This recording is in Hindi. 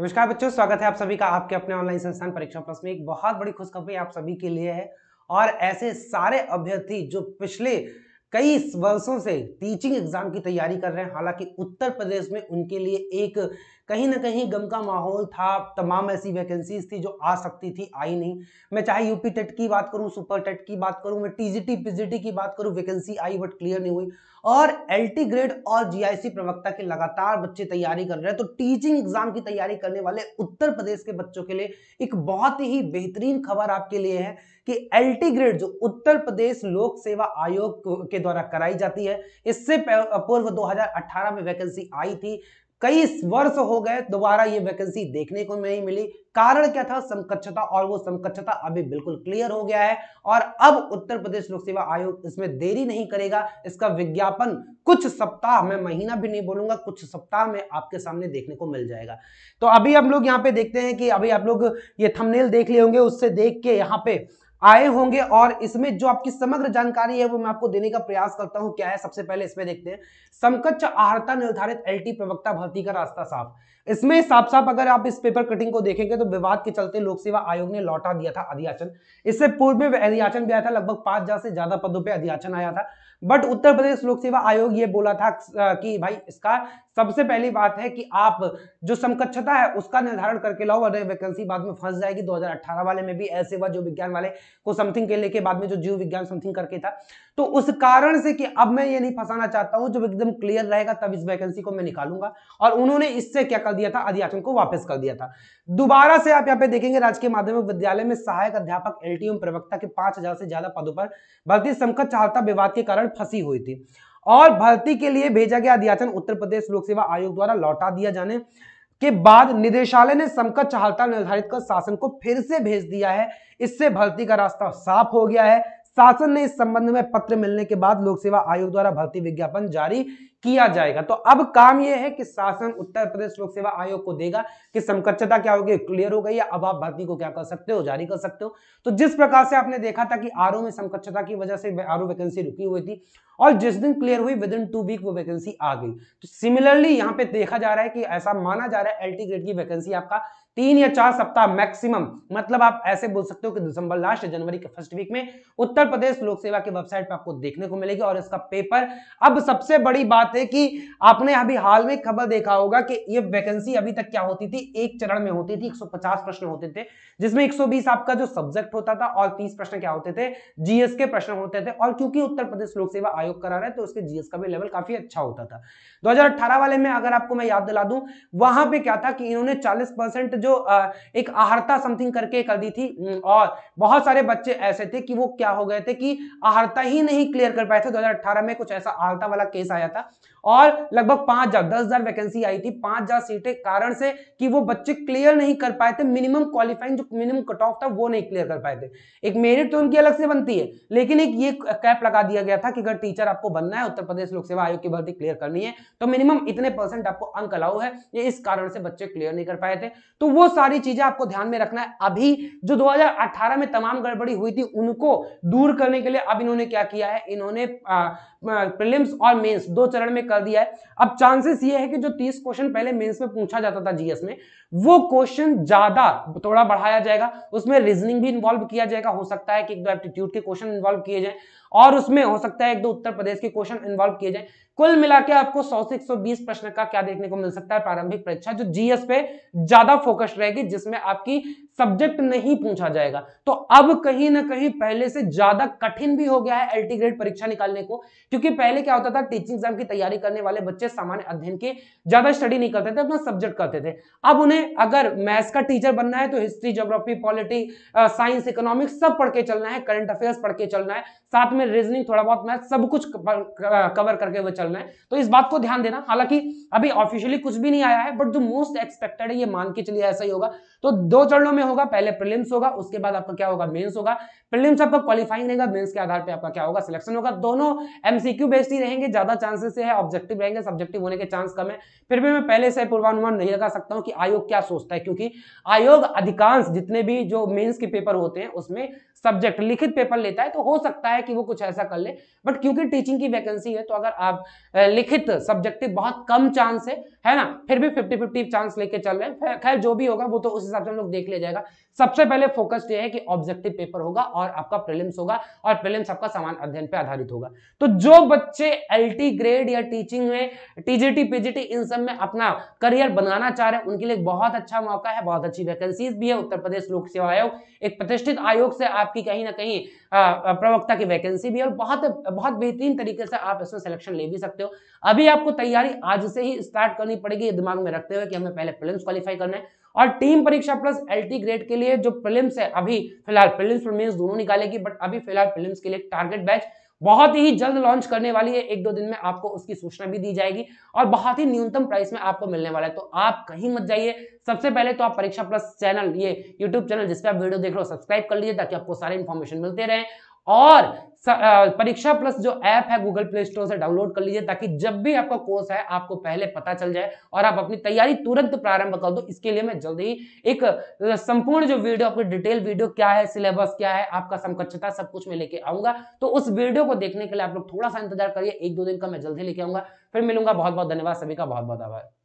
नमस्कार बच्चों स्वागत है आप सभी का आपके अपने ऑनलाइन संस्थान परीक्षा प्लस में एक बहुत बड़ी खुशखबरी आप सभी के लिए है और ऐसे सारे अभ्यर्थी जो पिछले कई वर्षों से टीचिंग एग्जाम की तैयारी कर रहे हैं हालांकि उत्तर प्रदेश में उनके लिए एक कहीं ना कहीं गम का माहौल था तमाम ऐसी वैकेंसीज थी जो आ सकती थी आई नहीं मैं चाहे यूपी टेट की बात करूं सुपर टेट की बात करूं मैं टीजीटी पीजीटी की बात करूं वैकेंसी आई बट क्लियर नहीं हुई और टी ग्रेड और जीआईसी प्रवक्ता की लगातार बच्चे तैयारी कर रहे हैं तो टीचिंग एग्जाम की तैयारी करने वाले उत्तर प्रदेश के बच्चों के लिए एक बहुत ही बेहतरीन खबर आपके लिए है कि एलटी ग्रेड जो उत्तर प्रदेश लोक सेवा आयोग के द्वारा कराई जाती है इससे पूर्व 2018 में वैकेंसी आई थी कई वर्ष हो गए दोबारा ये वैकेंसी देखने को नहीं मिली कारण क्या था समकक्षता और वो समकक्षता अभी बिल्कुल क्लियर हो गया है और अब उत्तर प्रदेश लोक सेवा आयोग इसमें देरी नहीं करेगा इसका विज्ञापन कुछ सप्ताह में महीना भी नहीं बोलूंगा कुछ सप्ताह में आपके सामने देखने को मिल जाएगा तो अभी हम लोग यहाँ पे देखते हैं कि अभी आप लोग ये थमनेल देख लिए होंगे उससे देख के यहाँ पे आए होंगे और इसमें जो आपकी समग्र जानकारी है वो मैं आपको देने का प्रयास करता हूं क्या है सबसे पहले इसमें देखते हैं समकक्ष आहता निर्धारित एलटी प्रवक्ता भर्ती का रास्ता साफ इसमें साफ साफ अगर आप इस पेपर कटिंग को देखेंगे तो विवाद के चलते लोक सेवा आयोग ने लौटा दिया था अधियाचन इससे पूर्व में अधियाचन भी आया था लगभग पांच हजार से ज्यादा पदों पर अधियाचन आया था बट उत्तर प्रदेश लोक सेवा आयोग ये बोला था कि भाई इसका सबसे पहली बात है कि आप जो समकक्षता है उसका निर्धारण करके लाओ वैकेंसी बाद में फंस जाएगी 2018 वाले में भी ऐसे हुआ जो विज्ञान वाले को समथिंग के लेके बाद में जो जीव विज्ञान समथिंग करके था तो उस कारण से कि अब मैं ये नहीं फंसाना चाहता हूँ जब एकदम क्लियर रहेगा तब इस वैकेंसी को मैं निकालूंगा और उन्होंने इससे क्या कर दिया था अध्याचन को वापस कर दिया था दोबारा से आप यहाँ पे देखेंगे राजकीय माध्यमिक विद्यालय में सहायक अध्यापक एल प्रवक्ता के पांच से ज्यादा पदों पर भर्ती समकत चाहता विवाद के कारण फंसी हुई थी और भर्ती के लिए भेजा गया अध्याचन उत्तर प्रदेश लोक सेवा आयोग द्वारा लौटा दिया जाने के बाद निदेशालय ने समकक्ष हड़ताल निर्धारित कर शासन को फिर से भेज दिया है इससे भर्ती का रास्ता साफ हो गया है शासन ने इस संबंध में पत्र मिलने के बाद लोक सेवा आयोग द्वारा भर्ती विज्ञापन जारी किया जाएगा तो अब काम यह है कि शासन उत्तर प्रदेश लोक सेवा आयोग को देगा कि समकक्षता क्या होगी क्लियर हो गई या अब आप भर्ती को क्या कर सकते हो जारी कर सकते हो तो जिस प्रकार से आपने देखा था कि आरओ में समकक्षता की वजह से आरओ वैकेंसी रुकी हुई थी और जिस दिन क्लियर हुई विद इन टू वीक वो वैकेंसी आ गई तो सिमिलरली यहाँ पे देखा जा रहा है कि ऐसा माना जा रहा है एल्टी ग्रेड की वैकेंसी आपका तीन या चार सप्ताह मैक्सिमम मतलब आप ऐसे बोल सकते हो कि दिसंबर लास्ट या जनवरी के फर्स्ट वीक में उत्तर प्रदेश लोक सेवा की वेबसाइट पर आपको देखने को मिलेगी और इसका पेपर अब सबसे बड़ी बात है कि आपने अभी हाल में खबर देखा होगा कि ये वैकेंसी अभी तक क्या होती थी एक चरण में होती थी 150 प्रश्न होते थे जिसमें 120 आपका जो सब्जेक्ट होता था और 30 प्रश्न क्या होते थे जीएस के प्रश्न होते थे और क्योंकि उत्तर प्रदेश लोक सेवा आयोग करा रहे तो उसके जीएस का भी लेवल काफी अच्छा होता था दो वाले में अगर आपको मैं याद दिला दूं वहां पर क्या था कि इन्होंने चालीस जो जो एक आहरता समथिंग करके कर दी थी हम्म, और बहुत सारे बच्चे ऐसे थे कि वो क्या हो गए थे कि आहरता ही नहीं क्लियर कर पाए थे 2018 में कुछ ऐसा आहरता वाला केस आया था और लगभग पांच हजार दस हजार वैकेंसी आई थी पांच हजार सीटें कारण से कि वो बच्चे क्लियर नहीं कर पाए थे मिनिमम क्वालिफाइंग जो मिनिमम कट ऑफ था वो नहीं क्लियर कर पाए थे एक मेरिट तो उनकी अलग से बनती है लेकिन एक ये कैप लगा दिया गया था कि अगर टीचर आपको बनना है उत्तर प्रदेश लोक सेवा आयोग की भर्ती क्लियर करनी है तो मिनिमम इतने परसेंट आपको अंक अलाउ है ये इस कारण से बच्चे क्लियर नहीं कर पाए थे तो वो सारी चीजें आपको ध्यान में रखना है अभी जो 2018 में तमाम गड़बड़ी हुई थी उनको दूर करने के लिए अब इन्होंने क्या किया है इन्होंने प्रीलिम्स और मेंस दो चरण में कर दिया है अब चांसेस ये है कि जो 30 क्वेश्चन पहले मेंस में पूछा जाता था जीएस में वो क्वेश्चन ज्यादा थोड़ा बढ़ाया जाएगा उसमें रीजनिंग भी इन्वॉल्व किया जाएगा हो सकता है कि एक दो एप्टीट्यूड के क्वेश्चन इन्वॉल्व किए जाए और उसमें हो सकता है एक दो उत्तर प्रदेश के क्वेश्चन इन्वॉल्व किए जाए कुल मिला के आपको सौ से 120 प्रश्न का क्या देखने को मिल सकता है प्रारंभिक परीक्षा जो जीएस पे ज्यादा फोकस रहेगी जिसमें आपकी सब्जेक्ट नहीं पूछा जाएगा तो अब कहीं ना कहीं पहले से ज्यादा कठिन भी हो गया है एल्टीग्रेड परीक्षा निकालने को क्योंकि पहले क्या होता था टीचिंग एग्जाम की तैयारी करने वाले बच्चे सामान्य अध्ययन की ज्यादा स्टडी नहीं करते थे अपना सब्जेक्ट करते थे अब उन्हें अगर मैथ्स का टीचर बनना है तो history geography polity science economics सब पढ़ के चलना है करंट अफेयर्स पढ़ के चलना है साथ में रीजनिंग थोड़ा बहुत मैथ सब कुछ कवर करके हुए चलना है तो इस बात को ध्यान देना हालांकि अभी ऑफिशियली कुछ भी नहीं आया है बट जो मोस्ट एक्सपेक्टेड है ये मान के चलिए ऐसा ही होगा तो दो चरणों में होगा पहले प्रिलिम्स होगा उसके बाद आपका क्या होगा मेंस होगा प्रिलिम्स आपका क्वालिफाइंग रहेगा मेंस के आधार पर आपका क्या होगा सिलेक्शन होगा दोनों एम एमसीक्यू बेस्ड ही रहेंगे ज्यादा चांसेस है ऑब्जेक्टिव रहेंगे सब्जेक्टिव होने के चांस कम है फिर भी मैं पहले से पूर्वानुमान नहीं लगा सकता हूं कि आयोग क्या सोचता है क्योंकि आयोग अधिकांश जितने भी जो मेन्स के पेपर होते हैं उसमें सब्जेक्ट लिखित पेपर लेता है तो हो सकता है कि वो कुछ ऐसा कर ले बट क्योंकि टीचिंग की वैकेंसी है तो अगर आप लिखित सब्जेक्टिव बहुत कम चांस है है ना फिर भी फिफ्टी फिफ्टी चांस लेके चल रहे हैं खैर जो भी होगा वो तो उस हिसाब से हम लोग देख लिया जाएगा सबसे पहले फोकस ये है कि ऑब्जेक्टिव पेपर होगा और आपका प्रिलिम्स होगा और प्रिलिम्स आपका समान अध्ययन पर आधारित होगा तो जो जो बच्चे एलटी ग्रेड या टीचिंग में टीजीटी पीजीटी इन सब में अपना करियर बनाना चाह रहे हैं उनके लिए बहुत अच्छा मौका है बहुत अच्छी वैकेंसीज भी है उत्तर प्रदेश लोक सेवा आयोग एक प्रतिष्ठित आयोग से आपकी कहीं ना कहीं प्रवक्ता की वैकेंसी भी है और बहुत बहुत बेहतरीन तरीके से आप इसमें सिलेक्शन ले भी सकते हो अभी आपको तैयारी आज से ही स्टार्ट करनी पड़ेगी दिमाग में रखते हुए कि हमें पहले फिल्म क्वालिफाई करना है और टीम परीक्षा प्लस एलटी ग्रेड के लिए जो प्रिलिम्स है अभी फिलहाल प्रिलिम्स और मेंस दोनों निकालेगी बट अभी फिलहाल प्रिलिम्स के लिए टारगेट बैच बहुत ही जल्द लॉन्च करने वाली है एक दो दिन में आपको उसकी सूचना भी दी जाएगी और बहुत ही न्यूनतम प्राइस में आपको मिलने वाला है तो आप कहीं मत जाइए सबसे पहले तो आप परीक्षा प्लस चैनल ये यूट्यूब चैनल जिस पर आप वीडियो देख रहे हो सब्सक्राइब कर लीजिए ताकि आपको सारी इन्फॉर्मेशन मिलते रहे और परीक्षा प्लस जो ऐप है गूगल प्ले स्टोर से डाउनलोड कर लीजिए ताकि जब भी आपका कोर्स है आपको पहले पता चल जाए और आप अपनी तैयारी तुरंत प्रारंभ कर दो इसके लिए मैं जल्द ही एक संपूर्ण जो वीडियो आपकी डिटेल वीडियो क्या है सिलेबस क्या है आपका समकक्षता सब कुछ मैं लेके आऊंगा तो उस वीडियो को देखने के लिए आप लोग थोड़ा सा इंतजार करिए एक दो दिन का मैं जल्दी लेके आऊंगा फिर मिलूंगा बहुत बहुत धन्यवाद सभी का बहुत बहुत आभार